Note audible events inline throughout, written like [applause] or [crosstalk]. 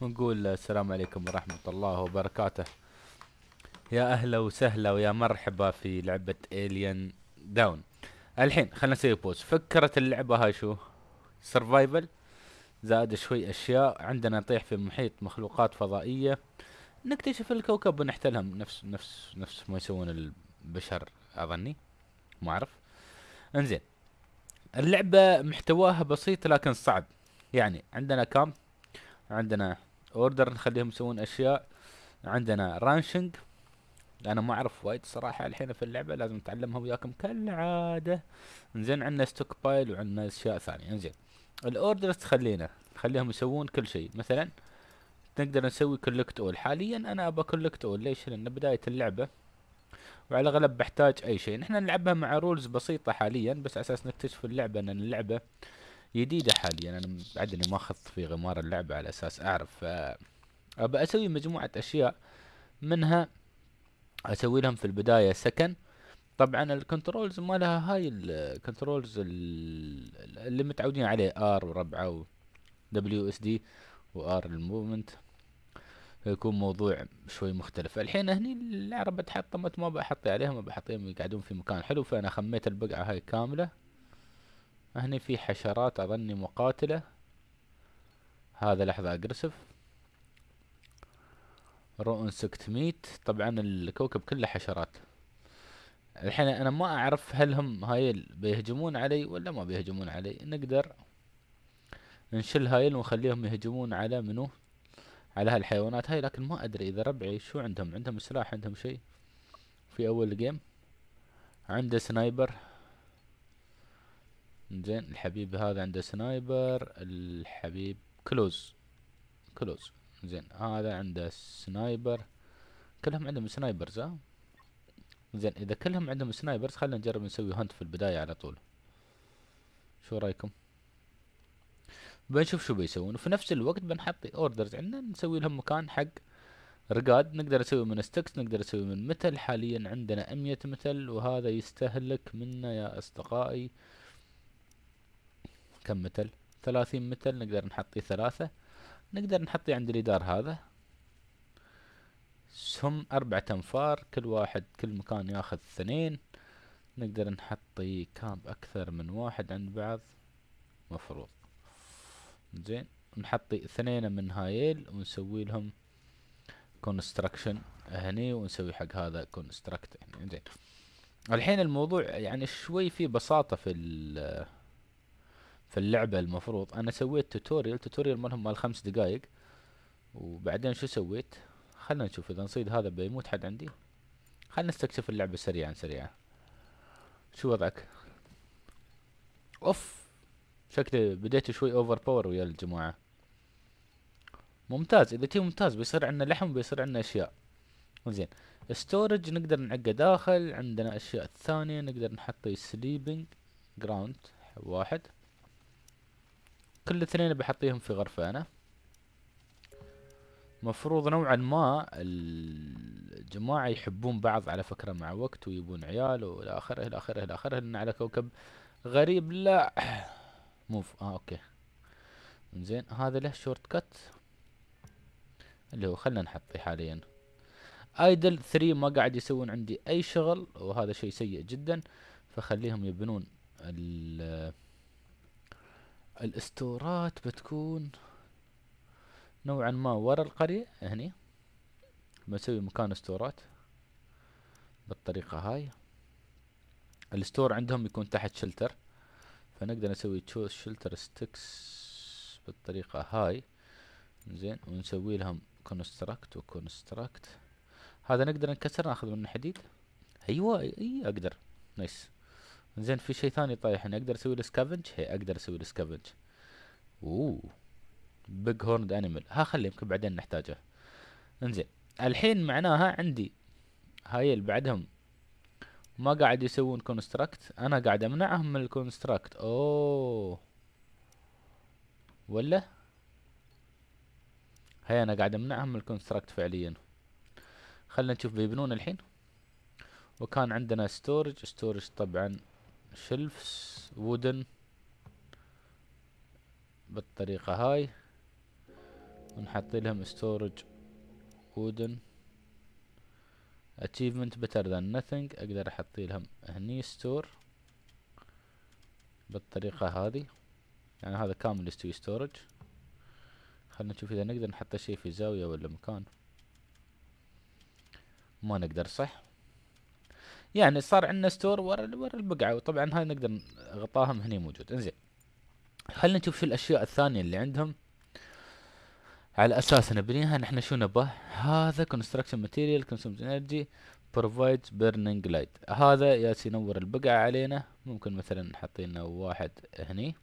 ونقول السلام عليكم ورحمة الله وبركاته يا أهلا وسهلا ويا مرحبا في لعبة إليان داون الحين خلنا نسوي بوز فكرة اللعبة هاي شو سرفايفل زائد شوي أشياء عندنا نطيح في محيط مخلوقات فضائية نكتشف الكوكب ونحتلهم نفس نفس نفس ما يسوون البشر أظني ما أعرف انزين اللعبة محتواها بسيط لكن صعب يعني عندنا كامب عندنا اوردر نخليهم يسوون اشياء عندنا رانشنج انا ما اعرف وايد صراحه الحين في اللعبه لازم اتعلمها وياكم كالعاده انزين عندنا ستوك بايل وعندنا اشياء ثانيه انزين الاوردرز تخلينا نخليهم يسوون كل شيء مثلا نقدر نسوي كولكت اول حاليا انا ابى كولكت اول ليش لان بدايه اللعبه وعلى الاغلب بحتاج اي شيء نحن نلعبها مع رولز بسيطه حاليا بس اساس نكتشف اللعبه ان اللعبه جديده حاليا انا بعد اني ماخذ في غمار اللعبه على اساس اعرف ابى اسوي مجموعه اشياء منها اسوي لهم في البدايه سكن طبعا الكنترولز مالها هاي الكنترولز اللي متعودين عليه ار وربعه و دبليو اس دي وار الموفمنت يكون موضوع شوي مختلف الحين هني العربة اتحطمت ما بحطي عليهم بحطيهم يقعدون في مكان حلو فانا خميت البقعه هاي كامله هني في حشرات اظني مقاتلة هذا لحظة اجرسف رو ميت طبعا الكوكب كله حشرات الحين انا ما اعرف هل هم هاي بيهجمون علي ولا ما بيهجمون علي نقدر نشل هايل ونخليهم يهجمون على منو على هالحيوانات هاي لكن ما ادري اذا ربعي شو عندهم عندهم سلاح عندهم شيء في اول جيم عنده سنايبر زين الحبيب هذا عنده سنايبر الحبيب كلوز كلوز زين هذا عنده سنايبر كلهم عندهم سنايبرز ها زين اذا كلهم عندهم سنايبرز خلينا نجرب نسوي هانت في البداية على طول شو رايكم بنشوف شو بيسوون وفي نفس الوقت بنحط اوردرز عندنا نسوي لهم مكان حق رقاد نقدر نسوي من ستكس نقدر نسوي من متل حاليا عندنا 100 متل وهذا يستهلك منا يا اصدقائي كم متل ثلاثين متل نقدر نحطي ثلاثة نقدر نحطي عند الإدار هذا هم أربعة أنفار كل واحد كل مكان ياخذ اثنين نقدر نحطي كاب أكثر من واحد عند بعض مفروض زين نحطي اثنين من هايل ونسوي لهم كونستراكشن هني ونسوي حق هذا كونستراكت هني زين الحين الموضوع يعني شوي في بساطة في في اللعبة المفروض انا سويت توتوريال توتوريال مالهم مال خمس دقايق وبعدين شو سويت خلنا نشوف اذا نصيد هذا بيموت حد عندي خلنا نستكشف اللعبة سريعا سريعا شو وضعك اوف شكلي بديت شوي اوفر باور ويا الجماعة ممتاز اذا تي ممتاز بيصير عندنا لحم بيصير عندنا اشياء زين ستورج نقدر نعقه داخل عندنا اشياء ثانية نقدر نحط سليبنج جراوند واحد كل الاثنين بحطيهم في غرفة أنا مفروض نوعا ما الجماعة يحبون بعض على فكرة مع وقت ويبون عيال والى اخره الى اخره الى اخره لان على كوكب غريب لا موف اه اوكي زين هذا له شورت كت اللي هو خلنا نحطه حاليا ايدل 3 ما قاعد يسوون عندي اي شغل وهذا شيء سيء جدا فخليهم يبنون ال الاسطورات بتكون نوعا ما ورا القرية هني بسوي مكان اسطورات بالطريقة هاي الستور عندهم يكون تحت شلتر فنقدر نسوي تشوز شلتر ستكس بالطريقة هاي زين ونسوي لهم كونستراكت وكونستراكت هذا نقدر نكسر ناخذ منه حديد ايوه اي اقدر نايس زين في شيء ثاني طايح طيب، هنا اقدر اسوي السكافنج هي اقدر اسوي السكافنج سكافنج اوه بيج هورند انيمال ها خليه يمكن بعدين نحتاجه انزين الحين معناها عندي هاي اللي بعدهم ما قاعد يسوون كونستراكت انا قاعد امنعهم من الكونستراكت اوه ولا هاي انا قاعد امنعهم من الكونستراكت فعليا خلنا نشوف بيبنون الحين وكان عندنا ستورج ستورج طبعا شلفس وودن بالطريقة هاي ونحط لهم ستورج وودن achievement better than nothing اقدر احط لهم هني ستور بالطريقة هذه يعني هذا كامل يستوي ستورج خلنا نشوف اذا نقدر نحط شيء في زاوية ولا مكان ما نقدر صح يعني صار عندنا ستور ورا ورا البقعه وطبعا هاي نقدر من هني موجود انزين خلينا نشوف شو الاشياء الثانيه اللي عندهم على اساس نبنيها نحن شو نبه هذا كونستراكشن ماتيريال كونسمت انرجي بروفايد بيرنينج لايت هذا يا ينور البقعه علينا ممكن مثلا نحط لنا واحد هني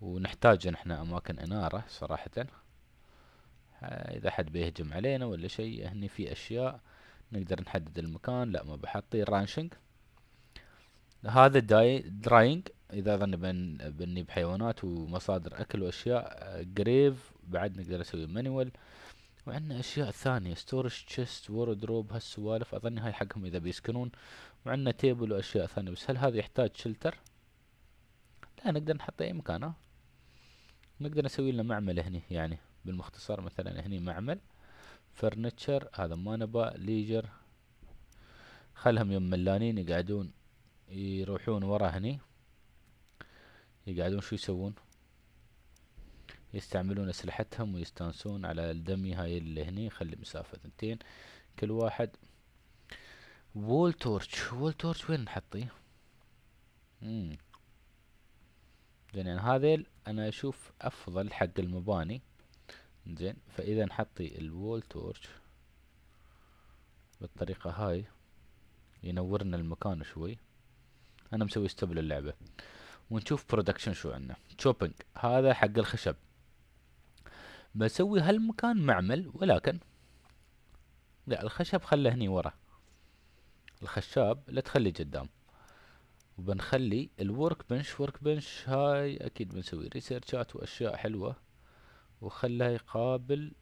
ونحتاج نحن اماكن اناره صراحه اذا حد بيهجم علينا ولا شيء هني في اشياء نقدر نحدد المكان لا ما بحطي رانشنج هذا داي دراينج اذا ظن بني بحيوانات ومصادر اكل واشياء جريف بعد نقدر اسوي مانيوال وعندنا اشياء ثانيه ستورج تشيست ووردروب هالسوالف اظن هاي حقهم اذا بيسكنون وعندنا تيبل واشياء ثانيه بس هل هذا يحتاج شلتر لا نقدر نحطه اي مكان ها آه. نقدر نسوي لنا معمل هني يعني بالمختصر مثلا هني معمل فرنتشر هذا ما نبا ليجر خلهم يوم ملانين يقعدون يروحون ورا هني يقعدون شو يسوون يستعملون أسلحتهم ويستانسون على الدمي هاي اللي هني خلي مسافة ثنتين كل واحد وول تورتش وول تورتش وين نحطيه زين يعني هذيل انا اشوف افضل حق المباني زين فاذا حطي الوول تورش بالطريقة هاي ينورنا المكان شوي انا مسوي ستوب للعبة ونشوف برودكشن شو عندنا شوبينج هذا حق الخشب بسوي هالمكان معمل ولكن لا الخشب خله هني ورا الخشاب لا تخلي قدام وبنخلي الورك بنش ورك بنش هاي اكيد بنسوي ريسيرشات واشياء حلوه وخلها يقابل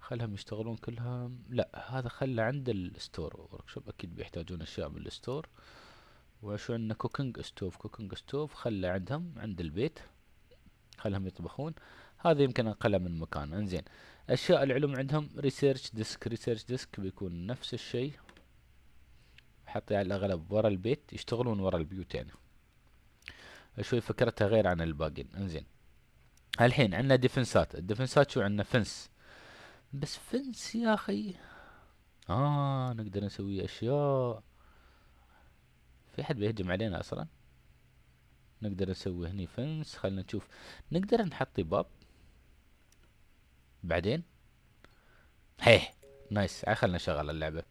خلهم يشتغلون كلهم لا هذا خله عند الستور وركشوب اكيد بيحتاجون اشياء من الستور وشو عندنا كوكينج ستوف كوكينج ستوف خله عندهم عند البيت خلهم يطبخون هذا يمكن انقله من مكان انزين اشياء العلوم عندهم ريسيرش ديسك ريسيرش ديسك بيكون نفس الشيء حطي على الاغلب ورا البيت يشتغلون ورا البيوت يعني شوي فكرتها غير عن الباقين انزين الحين عندنا ديفنسات الديفنسات شو عندنا فنس بس فنس يا اخي اه نقدر نسوي اشياء في حد بيهجم علينا اصلا نقدر نسوي هني فنس خلنا نشوف نقدر نحط باب بعدين هي نايس خلنا نشغل اللعبة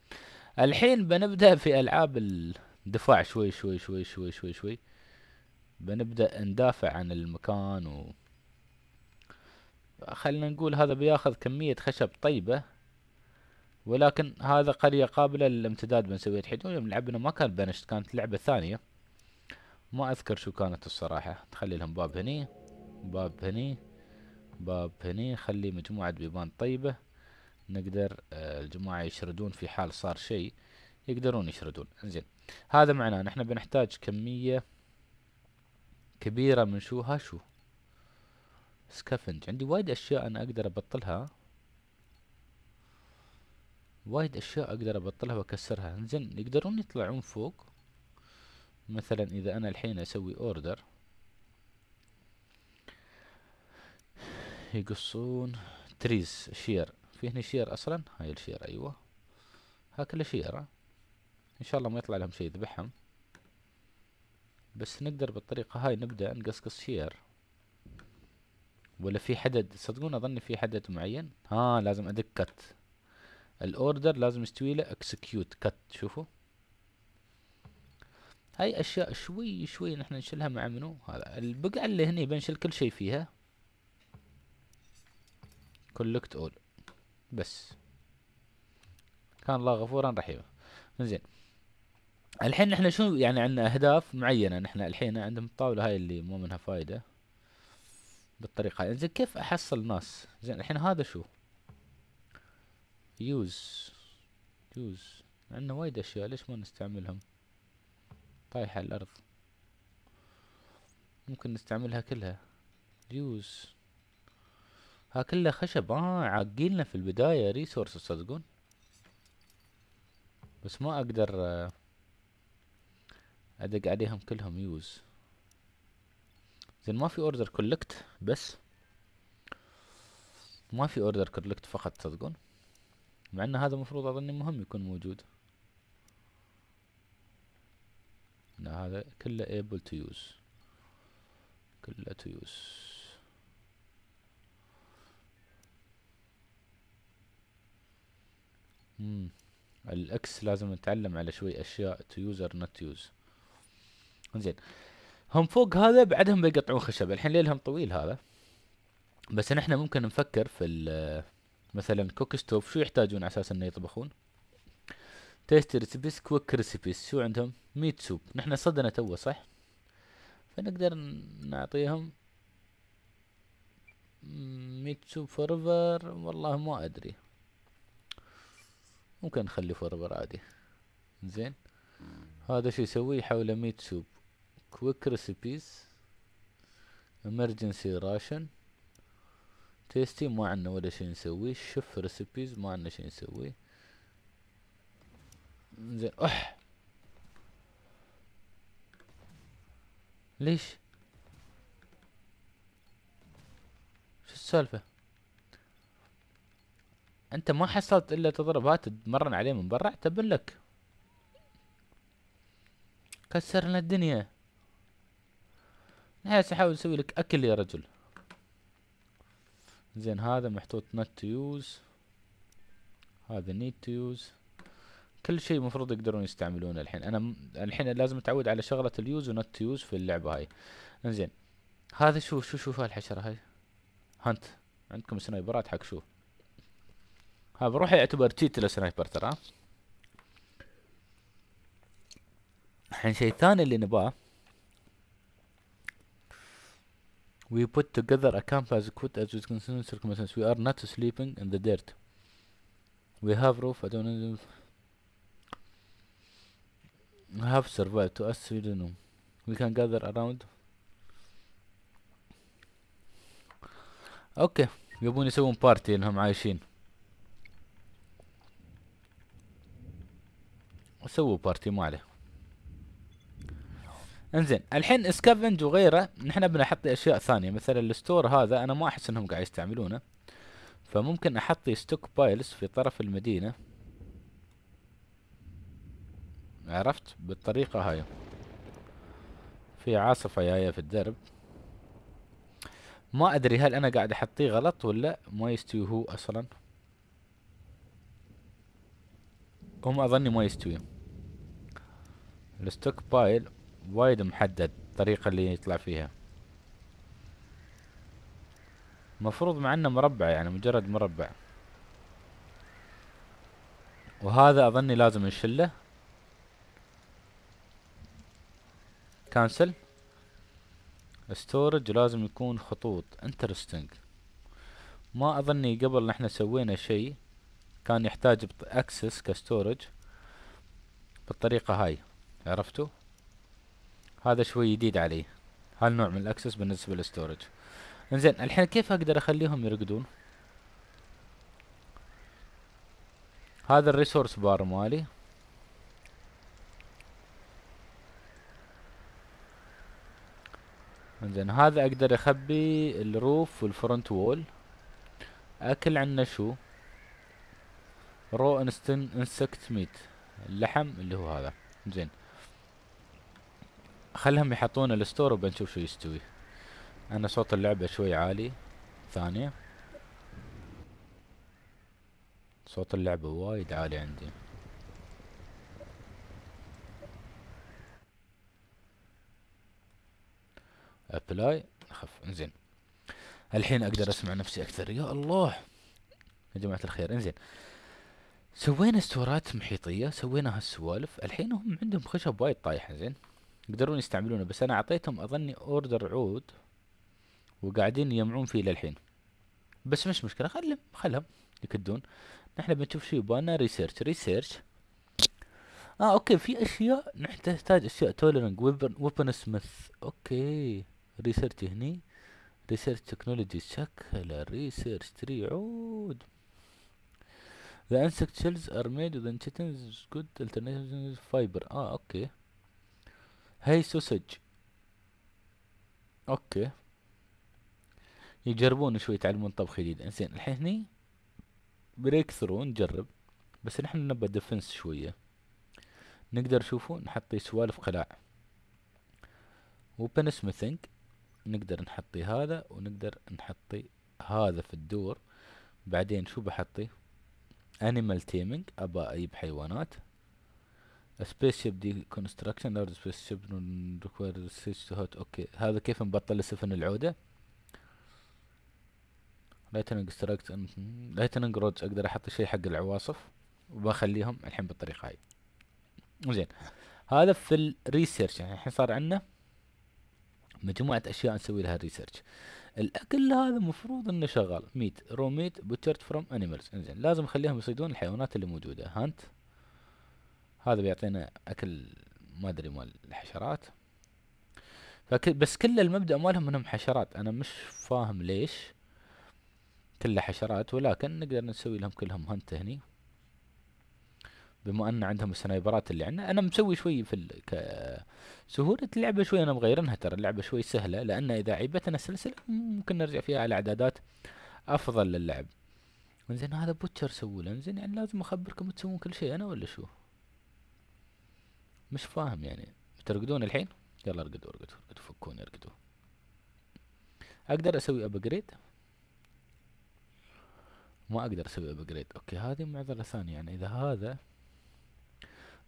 الحين بنبدأ في ألعاب الدفاع شوي شوي شوي شوي شوي شوي بنبدأ ندافع عن المكان و خلينا نقول هذا بياخذ كمية خشب طيبة ولكن هذا قرية قابلة للامتداد بنسوية حدود يوم لعبنا ما كان بنشت كانت لعبة ثانية ما اذكر شو كانت الصراحة تخلي لهم باب هني باب هني باب هني خلي مجموعة بيبان طيبة نقدر آه، الجماعة يشردون في حال صار شيء يقدرون يشردون انزين هذا معناه نحن بنحتاج كمية كبيرة من شو ها شو سكافنج عندي وايد اشياء انا اقدر ابطلها وايد اشياء اقدر ابطلها واكسرها زين يقدرون يطلعون فوق مثلا اذا انا الحين اسوي اوردر يقصون تريز شير في هنا شير اصلا هاي الشير ايوه ها كل شير ان شاء الله ما يطلع لهم شيء يذبحهم بس نقدر بالطريقة هاي نبدأ نقصقص شير ولا في حدد صدقون اظن في حدد معين ها لازم ادق كت الاوردر لازم استوي له اكسكيوت كت شوفوا هاي اشياء شوي شوي نحن نشيلها مع منو هذا البقعة اللي هني بنشيل كل شيء فيها كولكت اول بس كان الله غفورا رحيما زين الحين نحن شو يعني عندنا اهداف معينة نحن الحين عندهم الطاولة هاي اللي مو منها فايدة بالطريقة هاي زين كيف احصل ناس زين الحين هذا شو يوز يوز عندنا وايد اشياء ليش ما نستعملهم طايحة الارض ممكن نستعملها كلها يوز ها كله خشب اه عاقيلنا في البداية ريسورس تصدقون بس ما اقدر آه، ادق عليهم كلهم يوز زين ما في اوردر كولكت بس ما في اوردر كولكت فقط تصدقون مع ان هذا المفروض اظن مهم يكون موجود لا هذا كله able to use كله to use امم الاكس لازم نتعلم على شوي اشياء to user not to use زين هم فوق هذا بعدهم بيقطعون خشب الحين ليلهم طويل هذا بس نحن ممكن نفكر في مثلا كوك ستوف شو يحتاجون على اساس انه يطبخون تيست ريسبيس كويك ريسبيس شو عندهم ميت سوب نحن صدنا تو صح فنقدر نعطيهم ميت سوب فورفر والله ما ادري ممكن نخلي فورفر عادي زين هذا شو يسوي حوله ميت سوب كويك ريسيبيز امرجنسي راشن تيستي ما عندنا ولا شي نسويه شف ريسيبيز ما عندنا شي نسويه زين اح ليش شو السالفة انت ما حصلت الا تضرب هات تمرن عليه من برا اعتبر لك كسرنا الدنيا النهاية سحاول أسوي لك أكل يا رجل زين هذا محطوط not to use هذا need to use كل شيء المفروض يقدرون يستعملونه الحين أنا الحين لازم أتعود على شغلة اليوز ونوت تو use في اللعبة هاي زين هذا شو شو شوف هالحشرة هاي هانت عندكم سنايبرات حق شو ها بروح يعتبر تشيت للسنايبر ترى الحين شيء ثاني اللي نباه We put together a camp as good as we consider circumstances. We are not sleeping in the dirt. We have roof. I don't know. We have survived. To us, we don't know. We can gather around. Okay, we're have a party in انهم عايشين سووا بارتي ما عليه انزين الحين سكافنج وغيره نحن بنحط اشياء ثانيه مثلا الستور هذا انا ما احس انهم قاعد يستعملونه فممكن احط ستوك بايلز في طرف المدينه عرفت بالطريقه هاي في عاصفه جايه في الدرب ما ادري هل انا قاعد احطيه غلط ولا ما يستوي هو اصلا هم اظني ما يستوي الستوك بايل وايد محدد الطريقة اللي يطلع فيها مفروض مع انه مربع يعني مجرد مربع وهذا اظني لازم نشله كانسل ستورج لازم يكون خطوط انترستنج ما اظني قبل نحن سوينا شيء كان يحتاج اكسس كستورج بالطريقة هاي عرفتوا هذا شوي جديد علي هالنوع من الاكسس بالنسبه للستورج انزين الحين كيف اقدر اخليهم يرقدون هذا الريسورس بار مالي انزين هذا اقدر اخبي الروف والفرونت وول اكل عنا شو رو انستن انسكت ميت اللحم اللي هو هذا زين خلهم يحطون الستور وبنشوف شو يستوي انا صوت اللعبة شوي عالي ثانية صوت اللعبة وايد عالي عندي ابلاي اخف انزين الحين اقدر اسمع نفسي اكثر يا الله يا جماعة الخير انزين سوينا استورات محيطية سوينا هالسوالف الحين هم عندهم خشب وايد طايح زين يقدرون يستعملونه بس انا اعطيتهم اظني اوردر عود وقاعدين يجمعون فيه للحين بس مش مشكله خلهم خلهم يكدون نحن بنشوف شو يبانا ريسيرش ريسيرش اه اوكي في اشياء نحتاج اشياء تولرنج ويبن سميث اوكي ريسيرش هني ريسيرش تكنولوجي شكل ريسيرش تري عود The insect shells are made with chickens good alternative fiber اه اوكي هاي سوسج اوكي يجربون شوي يتعلمون طبخ جديد انزين الحين هني بريك ثرو نجرب بس نحن نبى ديفنس شوية نقدر شوفوا نحطي سوالف قلاع وبن سميثنج نقدر نحطي هذا ونقدر نحطي هذا في الدور بعدين شو بحطي انيمال تيمينج ابى اجيب حيوانات سبيس شيب دي كونستراكشن لارج سبيس شيب ريكوير سيج تو هوت اوكي هذا كيف نبطل السفن العوده لايتنج ستراكت لايتنج رودز اقدر احط شيء حق العواصف وبخليهم الحين بالطريقه هاي زين هذا في الريسيرش يعني الحين صار عندنا مجموعة أشياء نسوي لها ريسيرش الأكل هذا مفروض إنه شغال ميت رو ميت بوتشرت فروم أنيمالز إنزين لازم أخليهم يصيدون الحيوانات اللي موجودة هانت هذا بيعطينا اكل ما ادري مال الحشرات بس كل المبدا مالهم منهم حشرات انا مش فاهم ليش كله حشرات ولكن نقدر نسوي لهم كلهم هنت هني بما ان عندهم السنايبرات اللي عندنا انا مسوي شوي في ال... ك... سهولة اللعبة شوي انا مغيرنها ترى اللعبة شوي سهلة لان اذا عيبتنا السلسلة ممكن نرجع فيها على اعدادات افضل للعب انزين هذا بوتشر سووا له يعني لازم اخبركم تسوون كل شيء انا ولا شو مش فاهم يعني بترقدون الحين يلا ارقدوا ارقدوا ارقدوا فكوني ارقدوا اقدر اسوي ابجريد ما اقدر اسوي ابجريد اوكي هذه معضله ثانيه يعني اذا هذا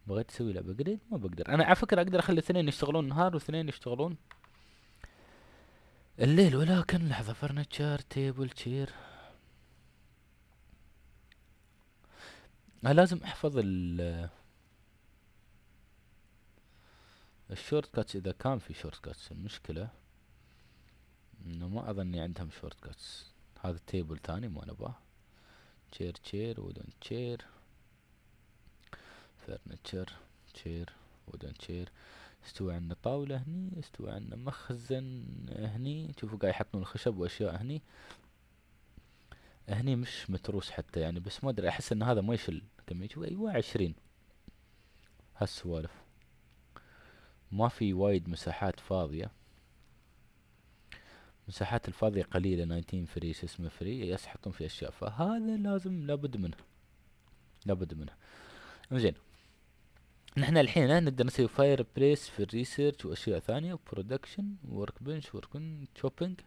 بغيت اسوي له ابجريد ما بقدر انا على فكره اقدر اخلي اثنين يشتغلون نهار واثنين يشتغلون الليل ولكن لحظه فرنتشر تيبل تشير لازم احفظ ال الشورت كاتس اذا كان في شورت كاتس المشكلة انه ما اظني عندهم شورت كاتس هذا التيبل ثاني ما نباه تشير تشير ودون تشير فرنتشر تشير ودون تشير استوى عندنا طاولة هني استوى عندنا مخزن هني شوفوا قاعد يحطون الخشب واشياء هني هني مش متروس حتى يعني بس ما ادري احس ان هذا ما يشل كمية ايوه عشرين هالسوالف ما في وايد مساحات فاضية المساحات الفاضية قليلة 19 فري شو اسمه فري حطهم في أشياء فهذا لازم لابد منه لابد منه زين نحن الحين نقدر نسوي فاير بليس في الريسيرش واشياء ثانيه وبرودكشن ورك بنش ورك شوبينج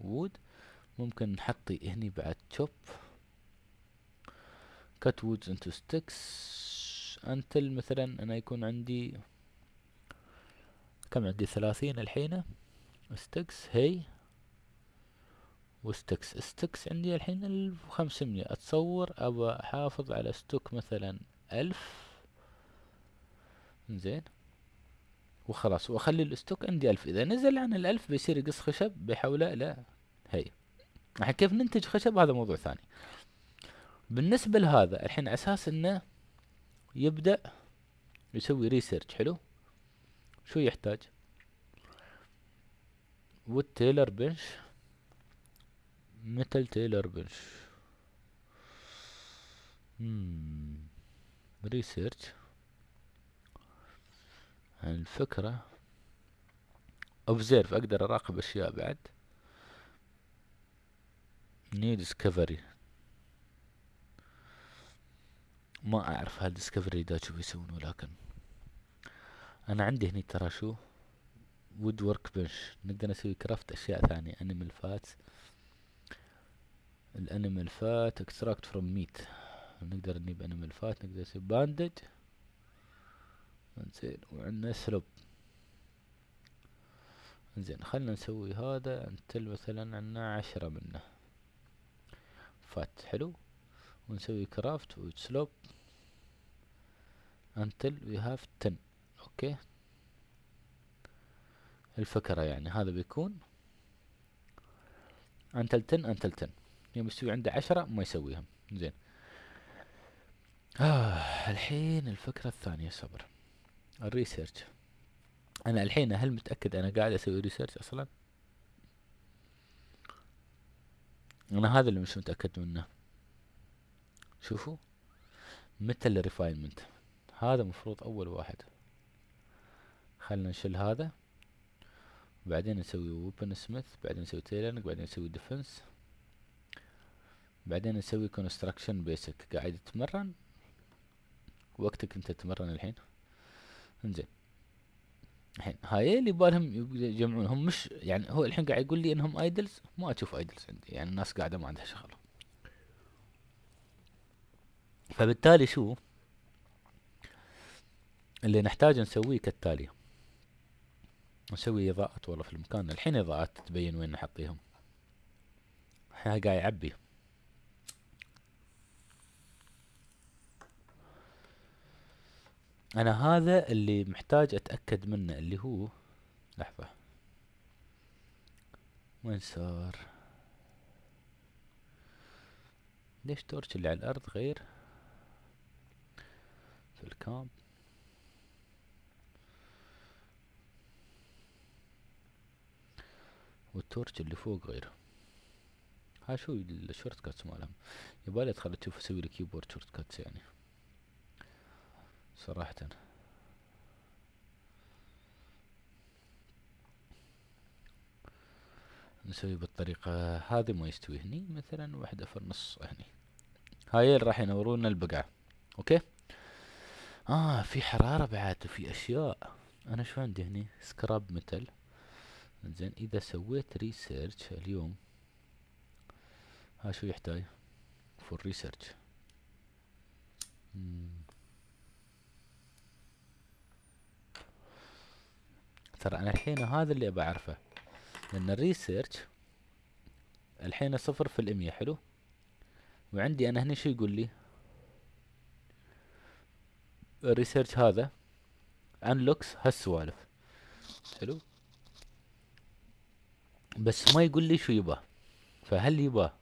وود ممكن نحطي هني بعد شوب كت وودز انتو ستكس انتل مثلا انا يكون عندي كم عندي ثلاثين الحين ستكس هي وستكس استكس عندي الحين الف وخمسمية اتصور ابى احافظ على ستوك مثلا الف زين وخلاص واخلي الاستوك عندي الف اذا نزل عن الالف بيصير يقص خشب بيحوله لا هي الحين كيف ننتج خشب هذا موضوع ثاني بالنسبة لهذا الحين اساس انه يبدأ يسوي ريسيرش حلو شو يحتاج وود تيلر بنش متل تيلر بنش ريسيرش الفكرة اوبزيرف اقدر اراقب اشياء بعد نيو ديسكفري ما اعرف هل ديسكفري دا شو بيسوون ولكن انا عندي هني ترى شو وود ورك بنش نقدر نسوي كرافت اشياء ثانية انيمال فات الانيمال فات اكستراكت فروم ميت نقدر نجيب انيمال فات نقدر نسوي باندج انزين وعندنا سلوب انزين خلنا نسوي هذا انتل مثلا عندنا عشرة منه فات حلو ونسوي كرافت وسلوب انتل وي هاف 10 اوكي الفكرة يعني هذا بيكون انتل 10 انتل 10 يوم يسوي عنده عشرة ما يسويها زين آه الحين الفكرة الثانية صبر الريسيرش انا الحين هل متأكد انا قاعد اسوي ريسيرش اصلا انا هذا اللي مش متأكد منه شوفوا متى الريفاينمنت هذا مفروض اول واحد خلنا نشيل هذا بعدين نسوي ويبن سميث بعدين نسوي تيلرنج بعدين نسوي ديفنس بعدين نسوي كونستراكشن بيسك قاعد تتمرن وقتك انت تتمرن الحين انزين الحين هاي اللي بالهم يجمعون هم مش يعني هو الحين قاعد يقول لي انهم ايدلز ما اشوف ايدلز عندي يعني الناس قاعده ما عندها شغل فبالتالي شو اللي نحتاج نسويه كالتالي نسوي اضاءات والله في المكان الحين اضاءات تبين وين نحطيهم الحين قاعد يعبي انا هذا اللي محتاج اتاكد منه اللي هو لحظه وين صار ليش تورش اللي على الارض غير في الكامب والتورت اللي فوق غيره ها شو الشورت كاتس مالهم يبالي ادخل اشوف اسوي كيبورد شورت كاتس يعني صراحة نسوي بالطريقة هذه ما يستوي هني مثلا واحدة في النص هني هاي اللي راح ينورونا البقعة اوكي اه في حرارة بعد وفي اشياء انا شو عندي هني سكراب متل زين اذا سويت ريسيرش اليوم ها شو يحتاج فور ريسيرش ترى انا الحين هذا اللي بعرفه لان الريسيرش الحين صفر في المية حلو وعندي انا هنا شو يقول لي الريسيرش هذا انلوكس هالسوالف حلو بس ما يقول لي شو يبا فهل يبا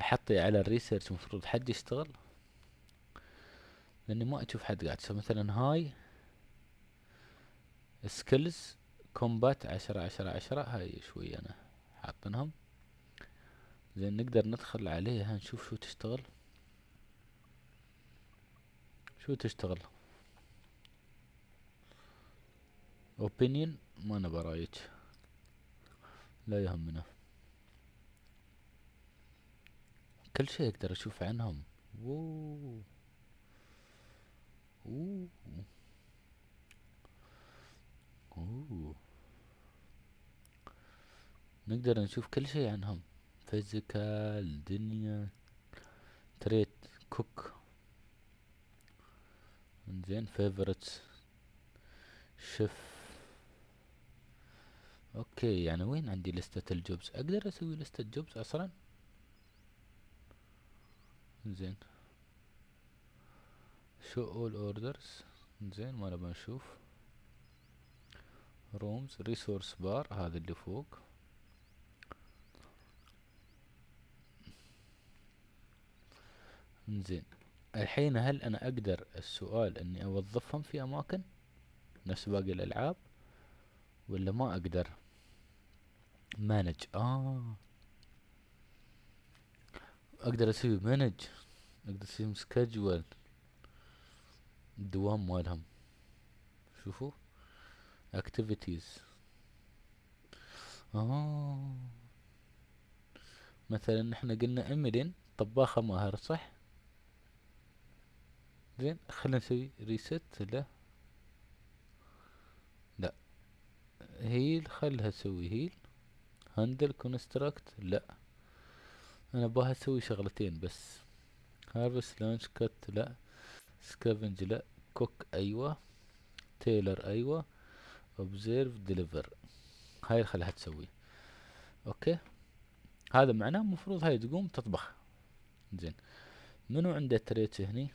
احطي على الريسيرش مفروض حد يشتغل لاني ما اشوف حد قاعد مثلا هاي سكيلز كومبات عشرة عشرة عشرة هاي شوي انا حاطنهم زين نقدر ندخل عليها نشوف شو تشتغل شو تشتغل اوبينيون ما انا برايك لا يهمنا كل شيء اقدر اشوف عنهم ووو اوه اوه نقدر نشوف كل شيء عنهم فيزيكال دنيا تريت كوك زين فيفورتس شيف اوكي يعني وين عندي لستة الجوبز اقدر اسوي لستة جوبز اصلا زين شو اول اوردرز زين ما نبغى نشوف رومز ريسورس بار هذا اللي فوق زين الحين هل انا اقدر السؤال اني اوظفهم في اماكن نفس باقي الالعاب ولا ما اقدر مانج اه ah. اقدر اسوي مانج اقدر اسوي سكجول الدوام مالهم شوفوا اكتيفيتيز اه مثلا احنا قلنا ايميلين طباخة ماهر صح زين خلينا نسوي ريست له لا هيل خلها تسوي هيل هاندل كونستراكت لا انا ابغاها تسوي شغلتين بس هارفست لانش كات لا سكافنج لا كوك ايوه تيلر ايوه اوبزيرف ديليفر هاي خليها تسوي اوكي هذا معناه المفروض هاي تقوم تطبخ زين منو عنده تريتش هني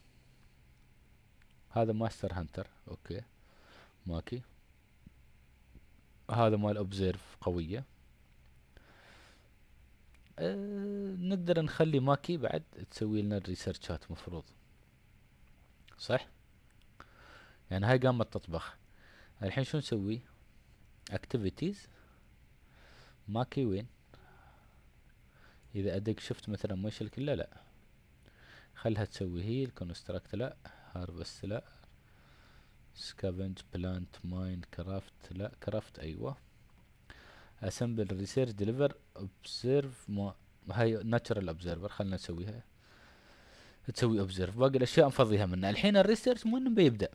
هذا ماستر هانتر اوكي ماكي هذا مال اوبزيرف قويه آه، نقدر نخلي ماكي بعد تسوي لنا الريسيرشات مفروض صح يعني هاي قامت تطبخ الحين شو نسوي اكتيفيتيز ماكي وين اذا ادق شفت مثلا مش الكل لا خلها تسوي هي الكونستراكت لا هارفست لا سكافنج بلانت ماين كرافت لا كرافت ايوه اسمبل ريسيرش ديليفر اوبزيرف هاي ناتشرال اوبزيرفر خلنا نسويها تسوي اوبزيرف باقي الاشياء نفضيها منها الحين الريسيرش مهم بيبدا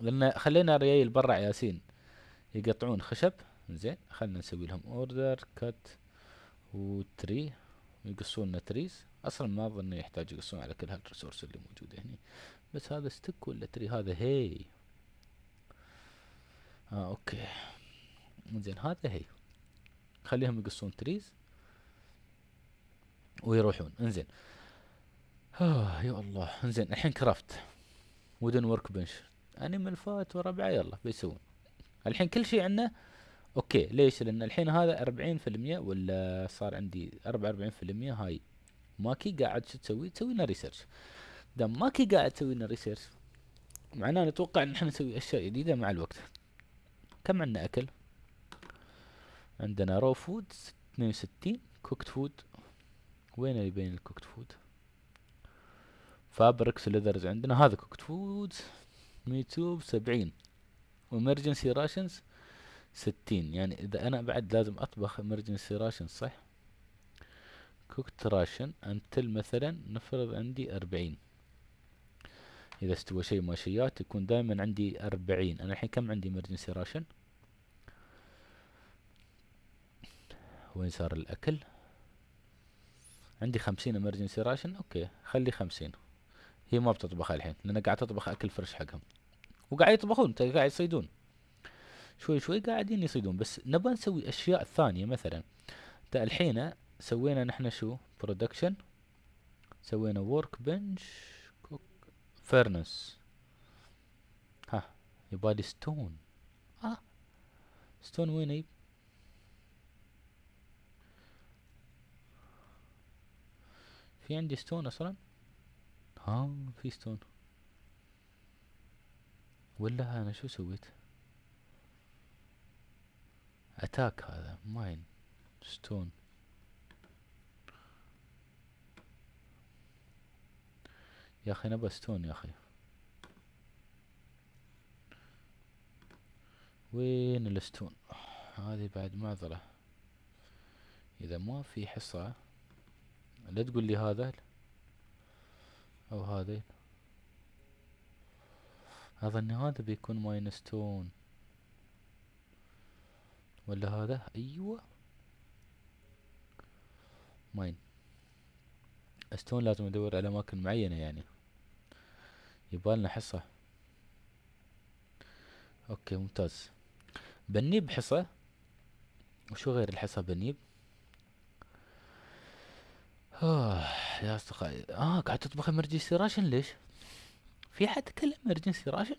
لان خلينا الريايل برا ياسين يقطعون خشب زين خلنا نسوي لهم اوردر كات وتري يقصون تريز اصلا ما اظن يحتاج يقصون على كل هالريسورس اللي موجوده هنا بس هذا ستيك ولا تري هذا هي اه اوكي زين هذا هي خليهم يقصون تريز ويروحون انزين آه يا الله انزين الحين كرافت ودن ورك بنش انيمال فات وربعه يلا بيسوون الحين كل شيء عندنا اوكي ليش لان الحين هذا 40% ولا صار عندي 44% هاي ماكي قاعد شو تسوي تسوي لنا ريسيرش دام ماكي قاعد تسوي لنا ريسيرش معناه نتوقع ان احنا نسوي اشياء جديده مع الوقت كم عندنا اكل عندنا رو فود اثنين وستين كوكت فود وين اللي بين الكوكت فود فابركس ليذرز عندنا هذا كوكت فود ميتوب سبعين وامرجنسي راشنز ستين يعني اذا انا بعد لازم اطبخ امرجنسي راشنز صح كوكت راشن انتل مثلا نفرض عندي اربعين اذا استوى شيء ماشيات يكون دائما عندي اربعين انا الحين كم عندي امرجنسي راشن وين صار الأكل عندي خمسين امرجنسي راشن اوكي خلي خمسين هي ما بتطبخ الحين لأن قاعد تطبخ أكل فرش حقهم وقاعد يطبخون قاعد يصيدون شوي شوي قاعدين يصيدون بس نبغى نسوي أشياء ثانية مثلا الحين سوينا نحن شو برودكشن سوينا ورك بنش كوك فيرنس ها يبالي ستون ها ستون وين يب في عندي ستون اصلا ها آه، في ستون ولا انا شو سويت اتاك هذا ماين ستون يا اخي نبى ستون يا اخي وين الستون هذه بعد معضلة اذا ما في حصة لا تقول لي هذا او هذين اظن هذا بيكون ماينس تون ولا هذا ايوه ماين استون لازم ادور على اماكن معينه يعني يبالنا حصه اوكي ممتاز بنيب حصه وشو غير الحصه بنيب آه، يا أصدقائي آه قاعد تطبخ إمرجنسي راشن ليش؟ في حد كل إمرجنسي راشن؟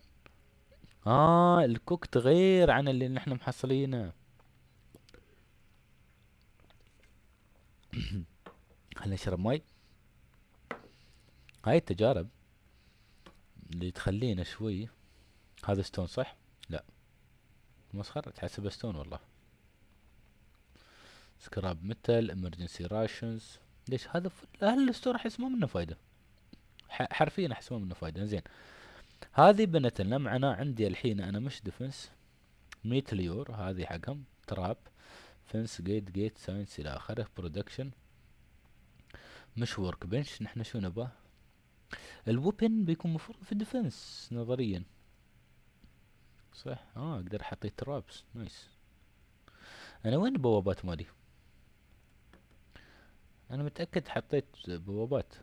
آه الكوك تغير عن اللي نحن محصلينه [coughs] خلينا نشرب مي هاي التجارب اللي تخلينا شوي هذا ستون صح؟ لا مسخرة تحسب ستون والله سكراب متل امرجنسي راشنز ليش هذا هل الستور احس مو منه فايده حرفيا احس مو منه فايده زين هذه لنا معنا عندي الحين انا مش ديفنس ميت ليور هذه حقهم تراب فنس جيت جيت ساينس الى اخره برودكشن مش ورك بنش نحن شو نبغى الوبن بيكون مفروض في ديفنس نظريا صح اه اقدر احط ترابس نايس انا وين البوابات مالي انا متأكد حطيت بوابات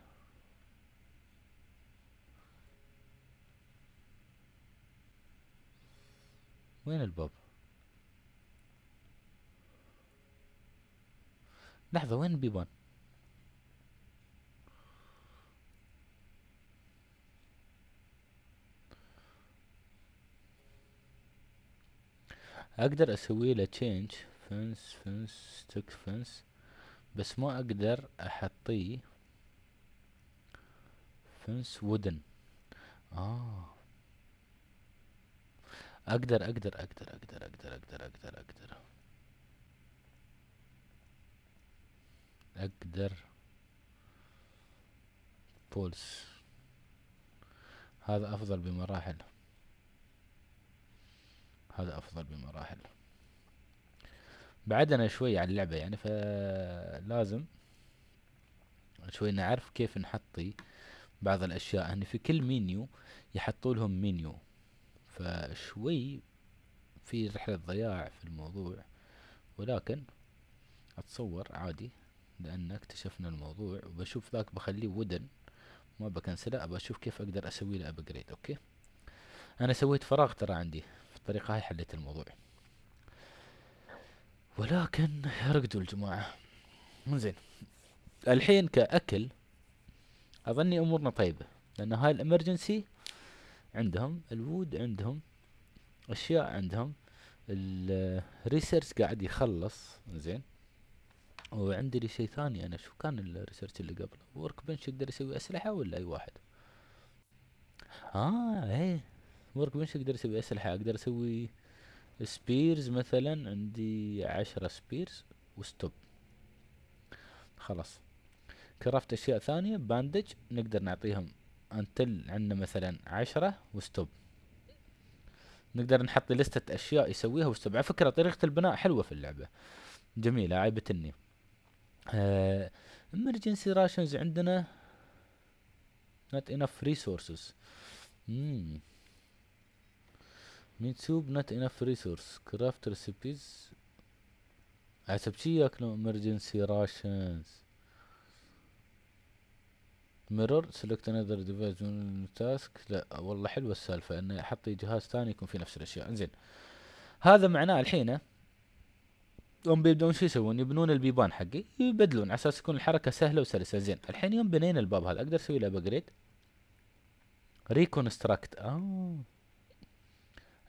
وين الباب لحظة وين البيبان اقدر اسوي له تشينج فنس فنس ستيك فنس بس ما اقدر احطيه فنس وودن اه أقدر أقدر, أقدر أقدر أقدر أقدر أقدر أقدر أقدر أقدر بولس هذا أفضل بمراحل هذا أفضل بمراحل بعدنا شوي عن اللعبة يعني فلازم شوي نعرف كيف نحطي بعض الأشياء هني يعني في كل مينيو يحطوا لهم مينيو فشوي في رحلة ضياع في الموضوع ولكن أتصور عادي لأن اكتشفنا الموضوع وبشوف ذاك بخليه ودن ما بكنسله أبى أشوف كيف أقدر أسوي له أبجريد أوكي أنا سويت فراغ ترى عندي في الطريقة هاي حليت الموضوع ولكن رقدوا الجماعة زين الحين كأكل أظني أمورنا طيبة لأن هاي الإمرجنسي عندهم الوود عندهم أشياء عندهم الريسيرش قاعد يخلص زين وعندي لي شيء ثاني أنا شو كان الريسيرش اللي قبل ورك بنش يقدر يسوي أسلحة ولا أي واحد آه إيه ورك بنش يقدر يسوي أسلحة أقدر أسوي سبيرز مثلا عندي عشرة سبيرز وستوب خلاص كرافت اشياء ثانية باندج نقدر نعطيهم انتل عندنا مثلا عشرة وستوب نقدر نحط لستة اشياء يسويها وستوب على فكرة طريقة البناء حلوة في اللعبة جميلة عيبتني امرجنسي راشنز عندنا not enough resources مم. مين سوب نوت انف ريسورس كرافت ريسيبيز حسب شي ياكلوا امرجنسي rations ميرور سلكت another device تاسك لا والله حلوة السالفة انه حطي جهاز ثاني يكون فيه نفس الاشياء انزين هذا معناه الحين هم بيبدون شو يسوون يبنون البيبان حقي يبدلون على اساس تكون الحركة سهلة وسلسة زين الحين يوم بنينا الباب هذا اقدر اسوي له ابجريد ريكونستراكت اه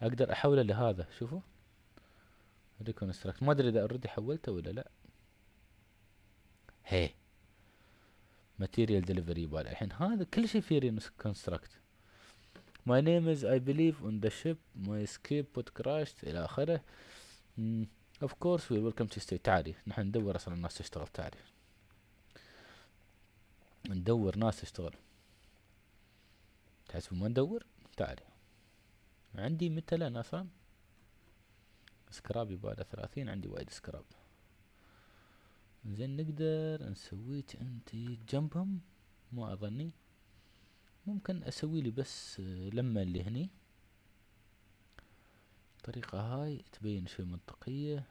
اقدر احوله لهذا شوفوا ريكونستراكت ما ادري اذا اوريدي حولته ولا لا هي ماتيريال ديليفري بال الحين هذا كل شيء فيه ريكونستراكت ماي نيم از اي بليف اون ذا شيب ماي سكيب بوت كراشت الى اخره اوف كورس وي ويلكم تو ستي تعالي نحن ندور اصلا ناس تشتغل تعالي ندور ناس تشتغل تحسبون ما ندور تعالي عندي انا اصلا سكراب يبغى له ثلاثين عندي وايد سكراب زين نقدر نسوي تنتي جنبهم ما اظني ممكن اسوي لي بس آه، لما اللي هني الطريقة هاي تبين شوي منطقية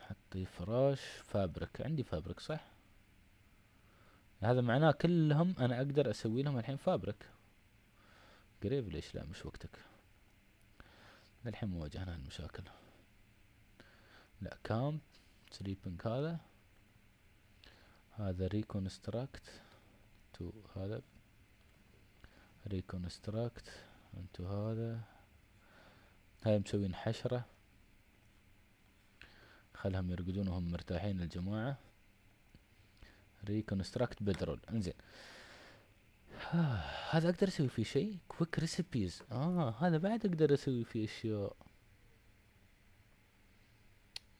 حطي فراش فابرك عندي فابرك صح هذا معناه كلهم انا اقدر اسوي لهم الحين فابرك قريب ليش لا مش وقتك للحين ما واجهنا المشاكل لا كامب سليبنج هذا هذا ريكونستراكت تو هذا ريكونستراكت انتو هذا هاي مسوين حشرة خلهم يرقدون وهم مرتاحين الجماعة ريكونستراكت بدرول انزين آه، هذا اقدر اسوي فيه شيء كويك ريسبيز اه هذا بعد اقدر اسوي فيه اشياء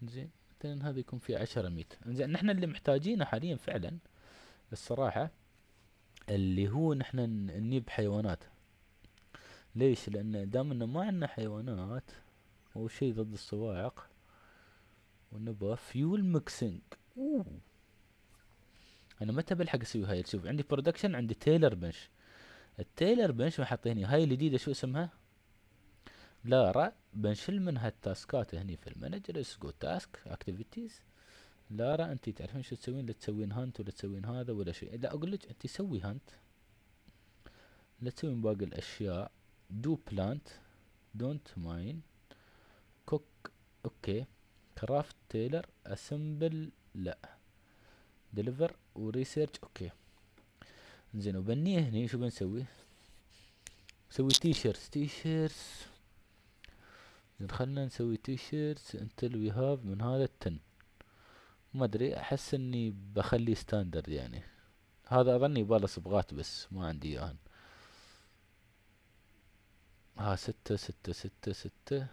زين مثلا هذا يكون فيه عشرة ميت زين نحن اللي محتاجينه حاليا فعلا الصراحة اللي هو نحن نجيب حيوانات ليش لان دام انه ما عندنا حيوانات او شيء ضد الصواعق ونبغى فيول ميكسينج اوه انا متى بلحق اسوي هاي شوف عندي برودكشن عندي تايلر بنش التايلر بنش ما حاطين هاي الجديده شو اسمها لارا بنشل منها التاسكات هني في المانجر جو تاسك اكتيفيتيز لارا انت تعرفين شو تسوين لا تسوين هانت ولا تسوين هذا ولا شيء لا اقول لك انت سوي هانت لا تسوين باقي الاشياء دو بلانت دونت ماين كوك اوكي كرافت تايلر اسمبل لا ديليفر وريسيرش اوكي زين وبني هني شو بنسوي نسوي تيشيرتس تيشيرتس زين خلنا نسوي تيشيرتس انتل وي هاف من هذا التن ما ادري احس اني بخليه ستاندرد يعني هذا اظني يباله صبغات بس ما عندي اياهن ها ستة ستة ستة ستة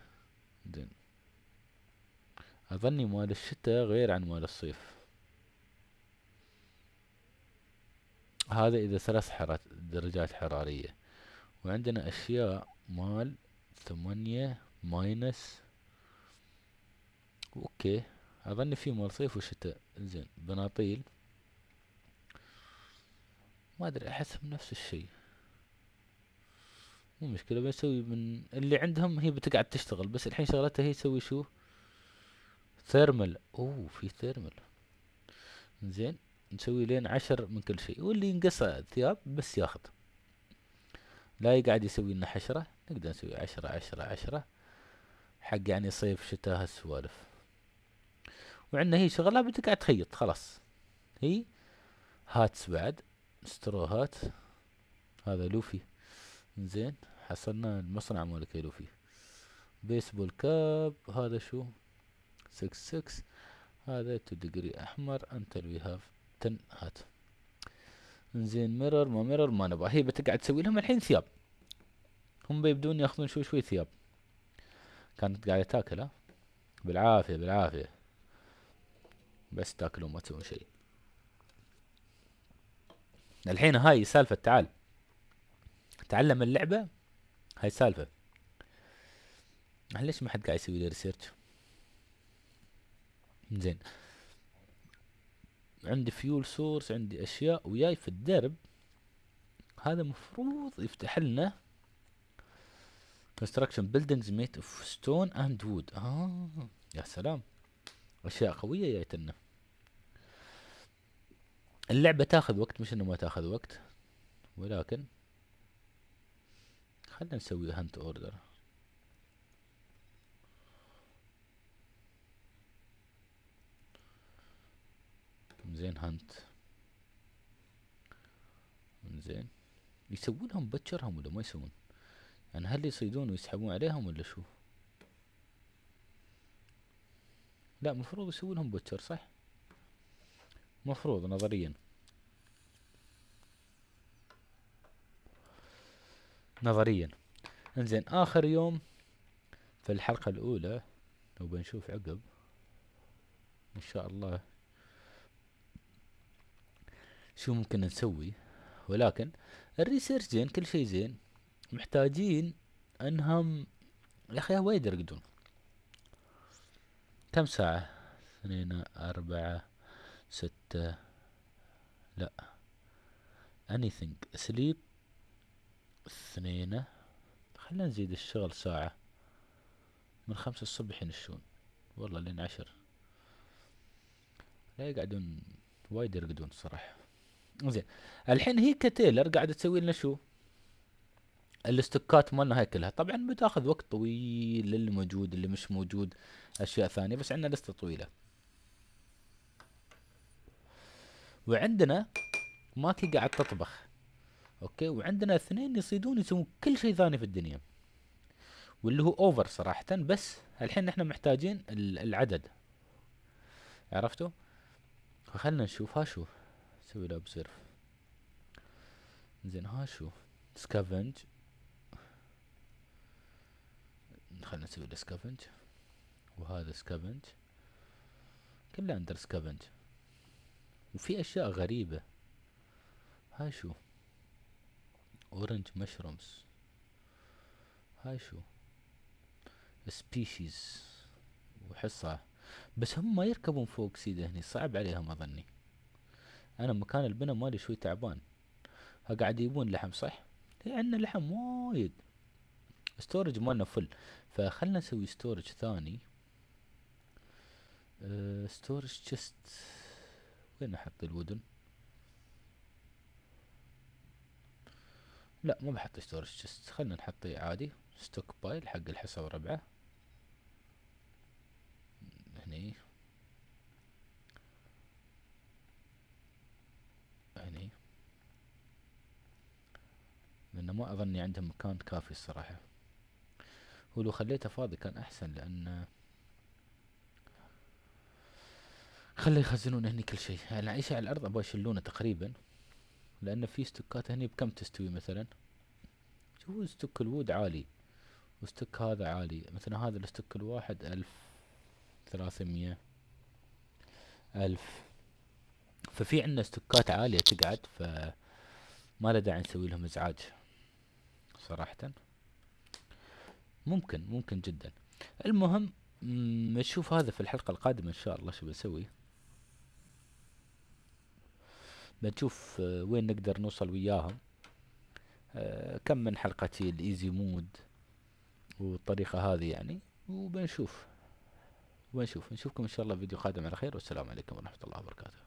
زين أظني مال الشتاء غير عن مال الصيف هذا إذا ثلاث حرارات درجات حرارية وعندنا أشياء مال ثمانية ماينس أوكي أظن في مال صيف وشتاء زين بناطيل ما أدري أحسهم نفس الشيء مو مشكلة بنسوي من اللي عندهم هي بتقعد تشتغل بس الحين شغلتها هي تسوي شو ثيرمال أوه في ثيرمال زين نسوي لين عشر من كل شيء واللي ينقص الثياب بس ياخذ لا يقعد يسوي لنا حشرة نقدر نسوي عشرة عشرة عشرة حق يعني صيف شتاء هالسوالف وعندنا هي شغلة بتقعد تخيط خلاص هي هاتس بعد سترو هات هذا لوفي زين حصلنا المصنع مالك لوفي بيسبول كاب هذا شو سكس سكس هذا تو ديجري احمر انت وي هاف تن هات زين ميرور ما ميرور ما نبغى هي بتقعد تسوي لهم الحين ثياب هم بيبدون ياخذون شوي شوي ثياب كانت قاعدة تاكل ها بالعافية بالعافية بس تاكلون ما تسوون شيء الحين هاي سالفة تعال تعلم اللعبة هاي سالفة ليش ما حد قاعد يسوي لي ريسيرش زين عندي فيول سورس عندي اشياء وياي في الدرب هذا مفروض يفتح لنا construction buildings made of stone and wood اه يا سلام اشياء قوية جايت لنا اللعبة تاخذ وقت مش انه ما تاخذ وقت ولكن خلنا نسوي هانت اوردر زين هانت زين يسوون لهم بتشرهم ولا ما يسوون يعني هل يصيدون ويسحبون عليهم ولا شو لا مفروض يسوون لهم بتشر صح مفروض نظريا نظريا انزين اخر يوم في الحلقة الاولى وبنشوف عقب ان شاء الله شو ممكن نسوي ولكن الريسيرش زين كل شيء زين محتاجين انهم يا اخي وايد يرقدون كم ساعة اثنين اربعة ستة لا anything sleep اثنين خلينا نزيد الشغل ساعة من خمسة الصبح ينشون والله لين عشر لا يقعدون وايد يرقدون الصراحة زين الحين هي كتيلر قاعده تسوي لنا شو؟ الاستكات مالنا هاي كلها طبعا بتاخذ وقت طويل للموجود اللي مش موجود اشياء ثانيه بس عندنا لسته طويله وعندنا ماكي قاعد تطبخ اوكي وعندنا اثنين يصيدون يسوون كل شيء ثاني في الدنيا واللي هو اوفر صراحه بس الحين نحن محتاجين العدد عرفتوا خلنا نشوف ها شوف سوي له بزرف زين ها شو سكافنج خلنا نسوي له سكافنج وهذا سكافنج كله اندر سكافنج وفي اشياء غريبة هاي شو اورنج مشرومز هاي شو سبيشيز وحصة بس هم ما يركبون فوق سيدة هني صعب عليهم اظني انا مكان البنا مالي شوي تعبان فقاعد يبون لحم صح لان إيه، لحم وايد ستورج مالنا فل فخلنا نسوي ستورج ثاني أه ستورج تشست وين احط الودن لا ما بحط ستورج تشست خلنا نحطه إيه، عادي ستوك بايل حق الحصى الرابعه هني لأنه ما أظني عندهم مكان كافي الصراحة هو لو خليته فاضي كان أحسن لأن خلي يخزنون هني كل شيء أنا يعني عايش على الأرض أبغى يشلونه تقريبا لأن في ستوكات هني بكم تستوي مثلا شوفوا ستوك الود عالي وستوك هذا عالي مثلا هذا الستوك الواحد ألف ثلاثمية ألف ففي عندنا ستوكات عالية تقعد ف ما له داعي نسوي لهم ازعاج صراحة ممكن ممكن جدا المهم نشوف هذا في الحلقة القادمة ان شاء الله شو بنسوي بنشوف آه، وين نقدر نوصل وياهم آه، كم من حلقتي الايزي مود والطريقة هذه يعني وبنشوف ونشوف نشوفكم ان شاء الله فيديو قادم على خير والسلام عليكم ورحمة الله وبركاته